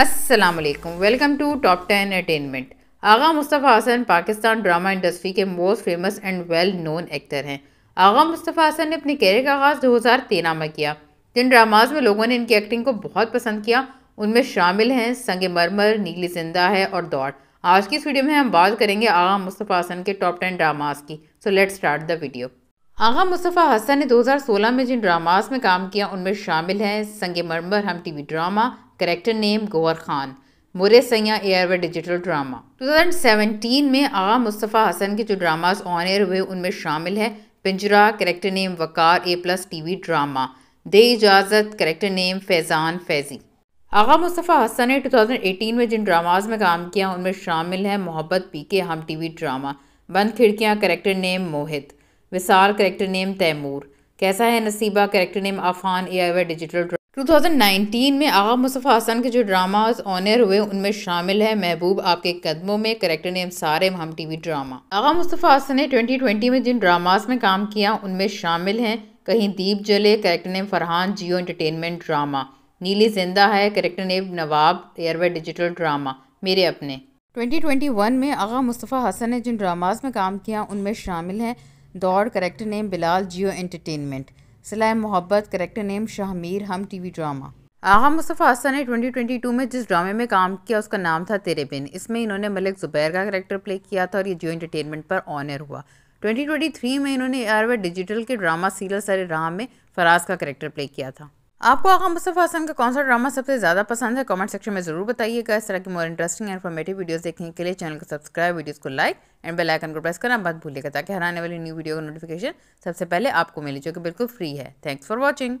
असलकम welcome to top ten entertainment Agha Mustafa Hassan Pakistan drama industry के most famous and well known actor हैं आगा मुस्तफ़ा हसन ने अपने कैरियर का आगाज़ दो हज़ार तेरह में किया जिन ड्रामाज में लोगों ने इनकी एक्टिंग को बहुत पसंद किया उनमें शामिल हैं संग मरमर नीली जिंदा है और दौड़ आज की इस वीडियो में हम बात करेंगे आगा मुस्तफ़ा हसन के टॉप टेन ड्रामाज की so let start the video Agha Mustafa Hassan ने 2016 में जिन ड्रामास में काम किया उनमें शामिल हैं संग मरमर हम टीवी ड्रामा करेक्टर नेम गोवर खान मुरे सैया एयर व डिजिटल ड्रामा 2017 में आ मुस्तफ़ा हसन के जो ड्रामाज ऑन एयर हुए उनमें शामिल है Pinjra character name Waqar A plus T drama De Ijazat character name Faizan Faizi Agha Mustafa Hassan ने 2018 में जिन ड्रामाज में काम किया उनमें शामिल है मोहब्बत पी के हम TV drama Band Khirkiyan character name Mohit Vishal character name Taimoor Kaisa Hai Naseeba character name Afan ARY digital 2019 में आगा मुस्तफ़ा हसन के जो ड्रामाज ऑनर हुए उनमें शामिल है महबूब आपके कदमों में करेक्टर नेम सारे हम टीवी ड्रामा आगा मुस्तफ़ा हसन ने 2020 में जिन ड्रामाज में काम किया उनमें शामिल हैं Kahin Deep Jale character name Farhan Geo entertainment drama Neeli Zinda Hai character name Nawab ARY digital drama Mere Apne one में आगा मुस्तफ़ा हसन ने जिन ड्रामाज में काम किया उनमें शामिल हैं Daur character name Bilal Geo entertainment Silay Mohabbat character name Shahmeer Hum TV drama Agha Mustafa Hassan ने 2022 में जिस ड्रामे में काम किया उसका नाम था तेरे बिन इसमें इन्होंने मलिक ज़ुबैर का करेक्टर प्ले किया था और ये जियो इंटरटेनमेंट पर ऑनर हुआ 2023 में इन्होंने आरवे डिजिटल के ड्रामा सीरियल सरे राम में फराज का करेक्टर प्ले किया था आपको आगाम मुस्तफ़ा हसन का कौन सा ड्रामा सबसे ज़्यादा पसंद है कमेंट सेक्शन में ज़रूर बताइएगा इस तरह की मोर इंटरेस्टिंग इन्फॉर्मेटिव वीडियोस देखने के लिए चैनल को सब्सक्राइब वीडियोस को लाइक एंड बेल आइकन को प्रेस करना मत भूलिएगा ताकि हर आने वाली न्यू वीडियो का नोटिफिकेशन सबसे पहले आपको मिले जो कि बिल्कुल फ्री है थैंक्स फॉर वॉचिंग